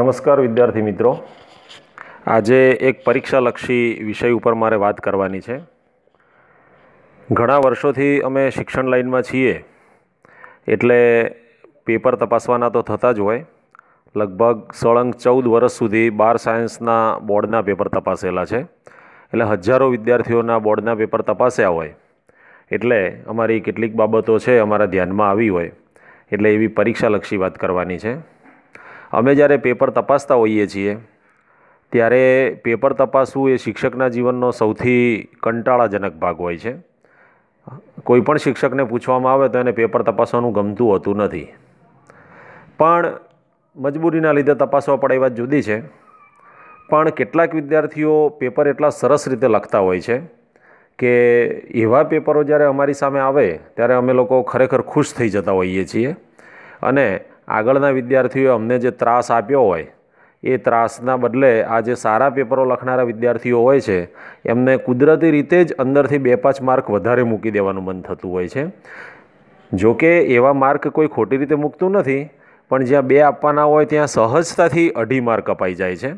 નમસ્કાર વિદ્યાર્થી મિત્રો આજે એક પરીક્ષાલક્ષી વિષય ઉપર મારે વાત કરવાની છે ઘણા વર્ષોથી અમે શિક્ષણ લાઇનમાં છીએ એટલે પેપર તપાસવાના તો થતા જ હોય લગભગ સળંગ ચૌદ વર્ષ સુધી બાર સાયન્સના બોર્ડના પેપર તપાસેલા છે એટલે હજારો વિદ્યાર્થીઓના બોર્ડના પેપર તપાસ્યા હોય એટલે અમારી કેટલીક બાબતો છે અમારા ધ્યાનમાં આવી હોય એટલે એવી પરીક્ષાલક્ષી વાત કરવાની છે અમે જ્યારે પેપર તપાસતા હોઈએ છીએ ત્યારે પેપર તપાસવું એ શિક્ષકના જીવનનો સૌથી કંટાળાજનક ભાગ હોય છે કોઈપણ શિક્ષકને પૂછવામાં આવે તો એને પેપર તપાસવાનું ગમતું હોતું નથી પણ મજબૂરીના લીધે તપાસવા પડે એ વાત જુદી છે પણ કેટલાક વિદ્યાર્થીઓ પેપર એટલા સરસ રીતે લખતા હોય છે કે એવા પેપરો જ્યારે અમારી સામે આવે ત્યારે અમે લોકો ખરેખર ખુશ થઈ જતા હોઈએ છીએ અને આગળના વિદ્યાર્થીઓએ અમને જે ત્રાસ આપ્યો હોય એ ત્રાસના બદલે આ જે સારા પેપરો લખનારા વિદ્યાર્થીઓ હોય છે એમને કુદરતી રીતે જ અંદરથી બે પાંચ માર્ક વધારે મૂકી દેવાનું મન થતું હોય છે જો કે એવા માર્ક કોઈ ખોટી રીતે મૂકતું નથી પણ જ્યાં બે આપવાના હોય ત્યાં સહજતાથી અઢી માર્ક અપાઈ જાય છે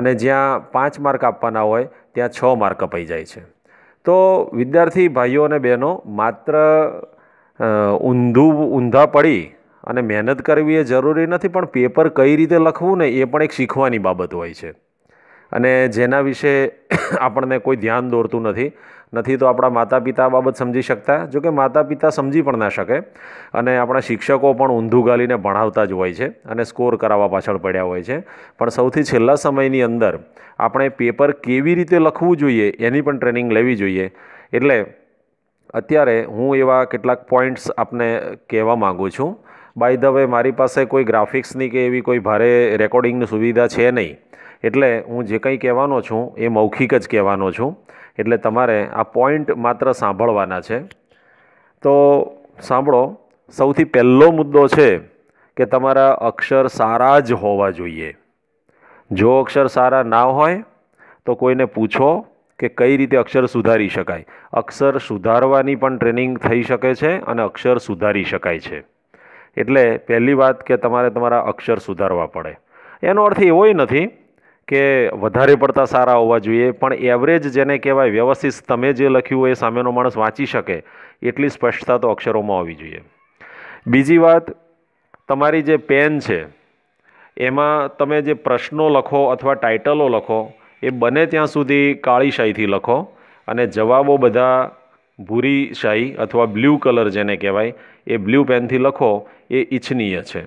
અને જ્યાં પાંચ માર્ક આપવાના હોય ત્યાં છ માર્ક અપાઈ જાય છે તો વિદ્યાર્થી ભાઈઓ અને બહેનો માત્ર ઊંધું ઊંધા પડી અને મહેનત કરવી એ જરૂરી નથી પણ પેપર કઈ રીતે લખવું ને એ પણ એક શીખવાની બાબત હોય છે અને જેના વિશે આપણને કોઈ ધ્યાન દોરતું નથી નથી તો આપણા માતા પિતા બાબત સમજી શકતા જો કે માતા પિતા સમજી પણ ના શકે અને આપણા શિક્ષકો પણ ઊંધું ગાલીને ભણાવતા જ હોય છે અને સ્કોર કરાવવા પાછળ પડ્યા હોય છે પણ સૌથી છેલ્લા સમયની અંદર આપણે પેપર કેવી રીતે લખવું જોઈએ એની પણ ટ્રેનિંગ લેવી જોઈએ એટલે અત્યારે હું એવા કેટલાક પોઈન્ટ્સ આપને કહેવા માગું છું બાય ધ વે મારી પાસે કોઈ ગ્રાફિક્સની કે એવી કોઈ ભારે રેકોર્ડિંગની સુવિધા છે નહીં એટલે હું જે કંઈ કહેવાનો છું એ મૌખિક જ કહેવાનો છું એટલે તમારે આ પોઈન્ટ માત્ર સાંભળવાના છે તો સાંભળો સૌથી પહેલો મુદ્દો છે કે તમારા અક્ષર સારા જ હોવા જોઈએ જો અક્ષર સારા ના હોય તો કોઈને પૂછો કે કઈ રીતે અક્ષર સુધારી શકાય અક્ષર સુધારવાની પણ ટ્રેનિંગ થઈ શકે છે અને અક્ષર સુધારી શકાય છે એટલે પહેલી વાત કે તમારે તમારા અક્ષર સુધારવા પડે એનો અર્થ એવો નથી કે વધારે પડતા સારા હોવા જોઈએ પણ એવરેજ જેને કહેવાય વ્યવસ્થિત તમે જે લખ્યું હોય એ સામેનો માણસ વાંચી શકે એટલી સ્પષ્ટતા તો અક્ષરોમાં હોવી જોઈએ બીજી વાત તમારી જે પેન છે એમાં તમે જે પ્રશ્નો લખો અથવા ટાઇટલો લખો એ બને ત્યાં સુધી કાળી શાહીથી લખો અને જવાબો બધા ભૂરી શાહી અથવા બ્લુ કલર જેને કહેવાય એ બ્લુ પેનથી લખો એ ઈચ્છનીય છે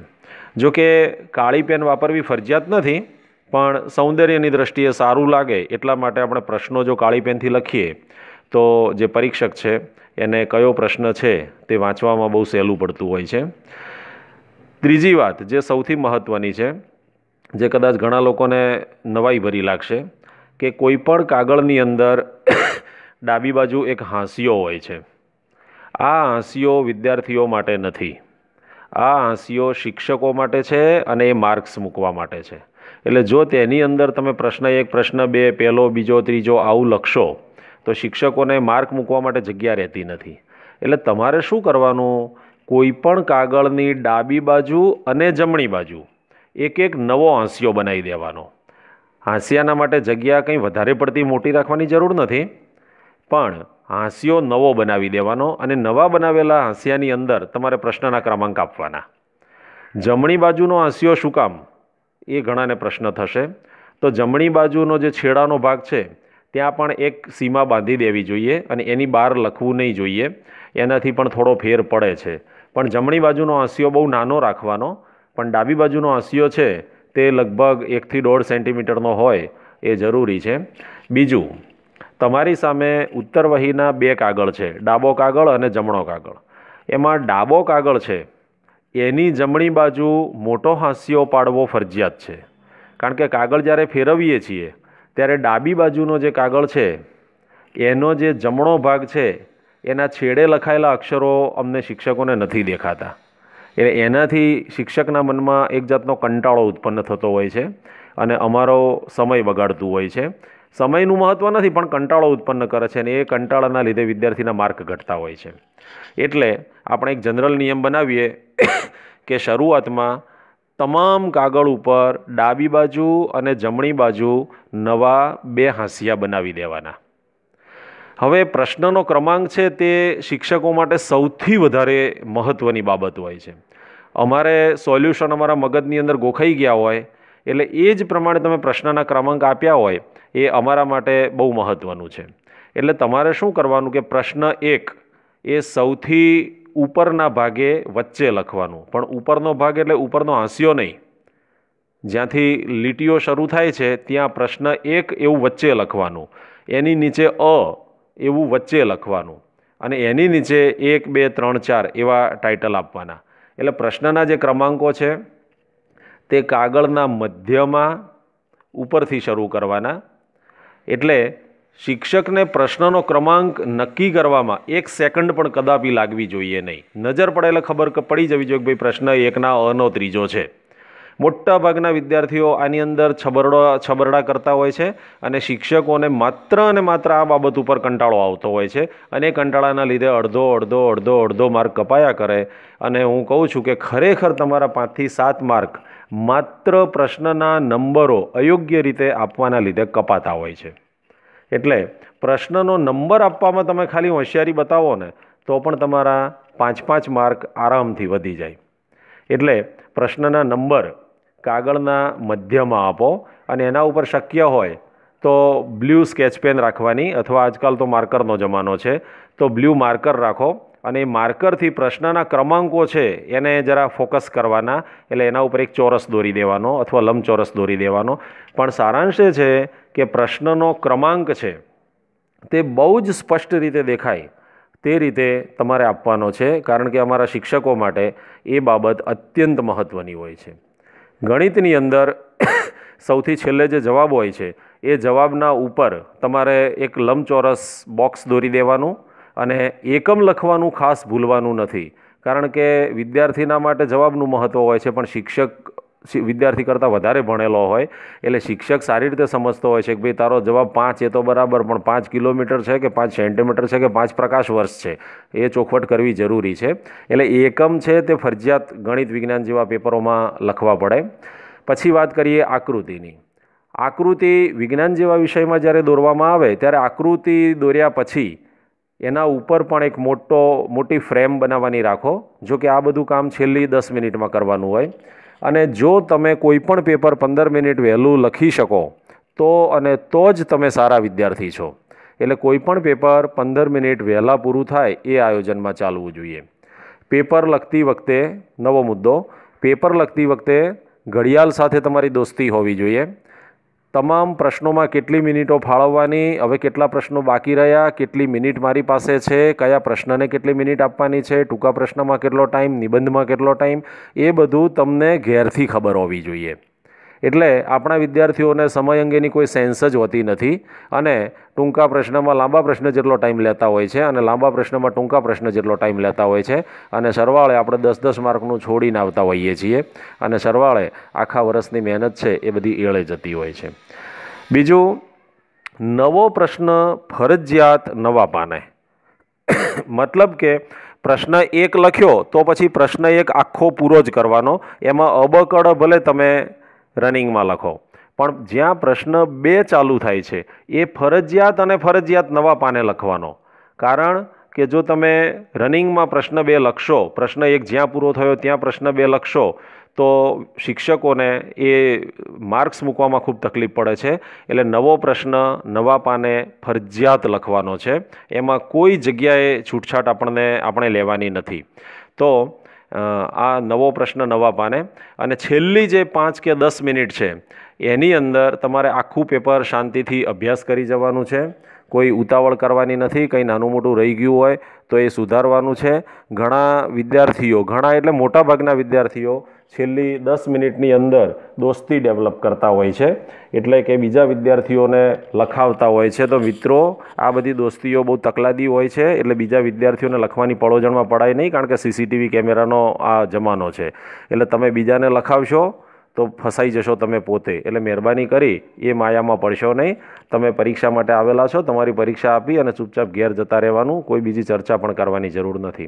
જો કે કાળી પેન વાપરવી ફરજિયાત નથી પણ સૌંદર્યની દ્રષ્ટિએ સારું લાગે એટલા માટે આપણે પ્રશ્નો જો કાળી પેનથી લખીએ તો જે પરીક્ષક છે એને કયો પ્રશ્ન છે તે વાંચવામાં બહુ સહેલું પડતું હોય છે ત્રીજી વાત જે સૌથી મહત્ત્વની છે જે કદાચ ઘણા લોકોને નવાઈ ભરી લાગશે કે કોઈપણ કાગળની અંદર ડાબી બાજુ એક હાંસિયો હોય છે આ હાંસિયો વિદ્યાર્થીઓ માટે નથી આ હાંસિયો શિક્ષકો માટે છે અને એ માર્ક્સ મૂકવા માટે છે એટલે જો તેની અંદર તમે પ્રશ્ન એક પ્રશ્ન બે પહેલો બીજો ત્રીજો આવું લખશો તો શિક્ષકોને માર્ક મૂકવા માટે જગ્યા રહેતી નથી એટલે તમારે શું કરવાનું કોઈ પણ કાગળની ડાબી બાજુ અને જમણી બાજુ એક એક નવો હાંસિયો બનાવી દેવાનો હાંસિયાના માટે જગ્યા કંઈ વધારે પડતી મોટી રાખવાની જરૂર નથી પણ હાંસિયો નવો બનાવી દેવાનો અને નવા બનાવેલા હાંસિયાની અંદર તમારે પ્રશ્નના ક્રમાંક આપવાના જમણી બાજુનો હાંસિયો શું કામ એ ઘણાને પ્રશ્ન થશે તો જમણી બાજુનો જે છેડાનો ભાગ છે ત્યાં પણ એક સીમા બાંધી દેવી જોઈએ અને એની બહાર લખવું નહીં જોઈએ એનાથી પણ થોડો ફેર પડે છે પણ જમણી બાજુનો હાંસિયો બહુ નાનો રાખવાનો પણ ડાબી બાજુનો હાંસિયો છે તે લગભગ એકથી દોઢ સેન્ટીમીટરનો હોય એ જરૂરી છે બીજું તમારી સામે ઉત્તર વહીના બે કાગળ છે ડાબો કાગળ અને જમણો કાગળ એમાં ડાબો કાગળ છે એની જમણી બાજુ મોટો હાંસિયો પાડવો ફરજિયાત છે કારણ કે કાગળ જ્યારે ફેરવીએ છીએ ત્યારે ડાબી બાજુનો જે કાગળ છે એનો જે જમણો ભાગ છે એના છેડે લખાયેલા અક્ષરો અમને શિક્ષકોને નથી દેખાતા એટલે એનાથી શિક્ષકના મનમાં એક જાતનો કંટાળો ઉત્પન્ન થતો હોય છે અને અમારો સમય બગાડતું હોય છે સમયનું મહત્ત્વ નથી પણ કંટાળો ઉત્પન્ન કરે છે અને એ કંટાળાના લીધે વિદ્યાર્થીના માર્ક ઘટતા હોય છે એટલે આપણે એક જનરલ નિયમ બનાવીએ કે શરૂઆતમાં તમામ કાગળ ઉપર ડાબી બાજુ અને જમણી બાજુ નવા બે હાંસિયા બનાવી દેવાના હવે પ્રશ્નનો ક્રમાંક છે તે શિક્ષકો માટે સૌથી વધારે મહત્ત્વની બાબત હોય છે અમારે સોલ્યુશન અમારા મગજની અંદર ગોખાઈ ગયા હોય એટલે એ જ પ્રમાણે તમે પ્રશ્નના ક્રમાંક આપ્યા હોય એ અમારા માટે બહુ મહત્ત્વનું છે એટલે તમારે શું કરવાનું કે પ્રશ્ન એક એ સૌથી ઉપરના ભાગે વચ્ચે લખવાનું પણ ઉપરનો ભાગ એટલે ઉપરનો હાંસ્યો નહીં જ્યાંથી લીટીઓ શરૂ થાય છે ત્યાં પ્રશ્ન એક એવું વચ્ચે લખવાનું એની નીચે અ એવું વચ્ચે લખવાનું અને એની નીચે એક બે ત્રણ ચાર એવા ટાઇટલ આપવાના એટલે પ્રશ્નના જે ક્રમાંકો છે તે કાગળના મધ્યમાં ઉપરથી શરૂ કરવાના એટલે શિક્ષકને પ્રશ્નનો ક્રમાંક નક્કી કરવામાં એક સેકન્ડ પણ કદાપી લાગવી જોઈએ નહીં નજર પડે એટલે ખબર પડી જવી જોઈએ કે ભાઈ પ્રશ્ન એકના અનો ત્રીજો છે મોટા ભાગના વિદ્યાર્થીઓ આની અંદર છબરડો છબરડા કરતા હોય છે અને શિક્ષકોને માત્ર અને માત્ર આ બાબત ઉપર કંટાળો આવતો હોય છે અને કંટાળાના લીધે અડધો અડધો અડધો અડધો માર્ક કપાયા કરે અને હું કહું છું કે ખરેખર તમારા પાંચથી સાત માર્ક માત્ર પ્રશ્નના નંબરો અયોગ્ય રીતે આપવાના લીધે કપાતા હોય છે એટલે પ્રશ્નનો નંબર આપવામાં તમે ખાલી હોશિયારી બતાવો ને તો પણ તમારા પાંચ પાંચ માર્ક આરામથી વધી જાય એટલે પ્રશ્નના નંબર કાગળના મધ્યમાં આપો અને એના ઉપર શક્ય હોય તો બ્લ્યુ સ્કેચ પેન રાખવાની અથવા આજકાલ તો માર્કરનો જમાનો છે તો બ્લ્યુ માર્કર રાખો અને એ માર્કરથી પ્રશ્નના ક્રમાંકો છે એને જરા ફોકસ કરવાના એટલે એના ઉપર એક ચોરસ દોરી દેવાનો અથવા લંબચોરસ દોરી દેવાનો પણ સારાંશ એ છે કે પ્રશ્નનો ક્રમાંક છે તે બહુ જ સ્પષ્ટ રીતે દેખાય તે રીતે તમારે આપવાનો છે કારણ કે અમારા શિક્ષકો માટે એ બાબત અત્યંત મહત્ત્વની હોય છે ગણિતની અંદર સૌથી છેલ્લે જે જવાબ હોય છે એ જવાબના ઉપર તમારે એક લંબચોરસ બોક્સ દોરી દેવાનું અને એકમ લખવાનું ખાસ ભૂલવાનું નથી કારણ કે વિદ્યાર્થીના માટે જવાબનું મહત્ત્વ હોય છે પણ શિક્ષક વિદ્યાર્થી કરતાં વધારે ભણેલો હોય એટલે શિક્ષક સારી રીતે સમજતો હોય છે કે ભાઈ તારો જવાબ પાંચ એ તો બરાબર પણ પાંચ કિલોમીટર છે કે પાંચ સેન્ટીમીટર છે કે પાંચ પ્રકાશ વર્ષ છે એ ચોખવટ કરવી જરૂરી છે એટલે એકમ છે તે ફરજિયાત ગણિત વિજ્ઞાન જેવા પેપરોમાં લખવા પડે પછી વાત કરીએ આકૃતિની આકૃતિ વિજ્ઞાન જેવા વિષયમાં જ્યારે દોરવામાં આવે ત્યારે આકૃતિ દોર્યા પછી એના ઉપર પણ એક મોટો મોટી ફ્રેમ બનાવવાની રાખો જો કે આ બધું કામ છેલ્લી દસ મિનિટમાં કરવાનું હોય અને જો તમે કોઈ પણ પેપર પંદર મિનિટ વહેલું લખી શકો તો અને તો જ તમે સારા વિદ્યાર્થી છો એટલે કોઈ પણ પેપર પંદર મિનિટ વહેલાં પૂરું થાય એ આયોજનમાં ચાલવું જોઈએ પેપર લખતી વખતે નવો મુદ્દો પેપર લખતી વખતે ઘડિયાળ સાથે તમારી દોસ્તી હોવી જોઈએ તમામ પ્રશ્નોમાં કેટલી મિનિટો ફાળવવાની હવે કેટલા પ્રશ્નો બાકી રહ્યા કેટલી મિનિટ મારી પાસે છે કયા પ્રશ્નને કેટલી મિનિટ આપવાની છે ટૂંકા પ્રશ્નમાં કેટલો ટાઈમ નિબંધમાં કેટલો ટાઈમ એ બધું તમને ઘેરથી ખબર હોવી જોઈએ એટલે આપણા વિદ્યાર્થીઓને સમય અંગેની કોઈ સેન્સ જ હોતી નથી અને ટૂંકા પ્રશ્નમાં લાંબા પ્રશ્ન જેટલો ટાઈમ લેતા હોય છે અને લાંબા પ્રશ્નમાં ટૂંકા પ્રશ્ન જેટલો ટાઈમ લેતા હોય છે અને સરવાળે આપણે દસ દસ માર્કનું છોડીને આવતા હોઈએ છીએ અને સરવાળે આખા વર્ષની મહેનત છે એ બધી એળે જતી હોય છે બીજું નવો પ્રશ્ન ફરજિયાત નવા પાને મતલબ કે પ્રશ્ન એક લખ્યો તો પછી પ્રશ્ન એક આખો પૂરો જ કરવાનો એમાં અબકડ ભલે તમે રનિંગમાં લખો પણ જ્યાં પ્રશ્ન બે ચાલુ થાય છે એ ફરજિયાત અને ફરજિયાત નવા પાને લખવાનો કારણ કે જો તમે રનિંગમાં પ્રશ્ન બે લખશો પ્રશ્ન એક જ્યાં પૂરો થયો ત્યાં પ્રશ્ન બે લખશો તો શિક્ષકોને એ માર્ક્સ મૂકવામાં ખૂબ તકલીફ પડે છે એટલે નવો પ્રશ્ન નવા પાને ફરજિયાત લખવાનો છે એમાં કોઈ જગ્યાએ છૂટછાટ આપણને આપણે લેવાની નથી તો આ નવો પ્રશ્ન નવા પાને અને છેલ્લી જે પાંચ કે દસ મિનિટ છે એની અંદર તમારે આખું પેપર શાંતિથી અભ્યાસ કરી જવાનું છે કોઈ ઉતાવળ કરવાની નથી કંઈ નાનું મોટું રહી ગયું હોય તો એ સુધારવાનું છે ઘણા વિદ્યાર્થીઓ ઘણા એટલે મોટાભાગના વિદ્યાર્થીઓ છેલ્લી દસ મિનિટની અંદર દોસ્તી ડેવલપ કરતા હોય છે એટલે કે બીજા વિદ્યાર્થીઓને લખાવતા હોય છે તો મિત્રો આ બધી દોસ્તીઓ બહુ તકલાદી હોય છે એટલે બીજા વિદ્યાર્થીઓને લખવાની પડોજણમાં પડાય નહીં કારણ કે સીસીટીવી કેમેરાનો આ જમાનો છે એટલે તમે બીજાને લખાવશો તો ફસાઈ જશો તમે પોતે એટલે મહેરબાની કરી એ માયામાં પડશો નહીં તમે પરીક્ષા માટે આવેલા છો તમારી પરીક્ષા આપી અને ચૂપચાપ ઘેર જતા રહેવાનું કોઈ બીજી ચર્ચા પણ કરવાની જરૂર નથી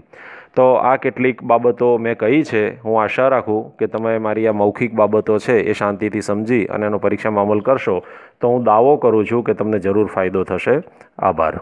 તો આ કેટલીક બાબતો મેં કહી છે હું આશા રાખું કે તમે મારી આ મૌખિક બાબતો છે એ શાંતિથી સમજી અને એનો પરીક્ષામાં અમલ કરશો તો હું દાવો કરું છું કે તમને જરૂર ફાયદો થશે આભાર